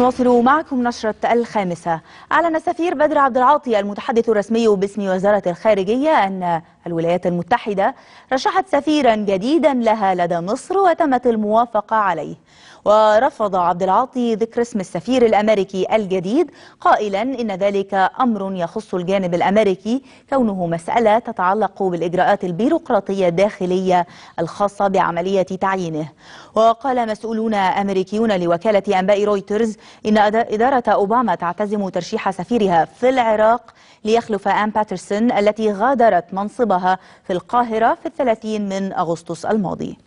نواصل معكم نشرة الخامسة أعلن السفير بدر عبد العاطي المتحدث الرسمي باسم وزارة الخارجية أن الولايات المتحدة رشحت سفيرا جديدا لها لدى مصر وتمت الموافقة عليه ورفض عبد العاطي ذكر اسم السفير الأمريكي الجديد قائلا إن ذلك أمر يخص الجانب الأمريكي كونه مسألة تتعلق بالإجراءات البيروقراطية الداخلية الخاصة بعملية تعيينه وقال مسؤولون أمريكيون لوكالة أنباء رويترز إن إدارة أوباما تعتزم ترشيح سفيرها في العراق ليخلف أن باترسون التي غادرت منصبها في القاهرة في الثلاثين من أغسطس الماضي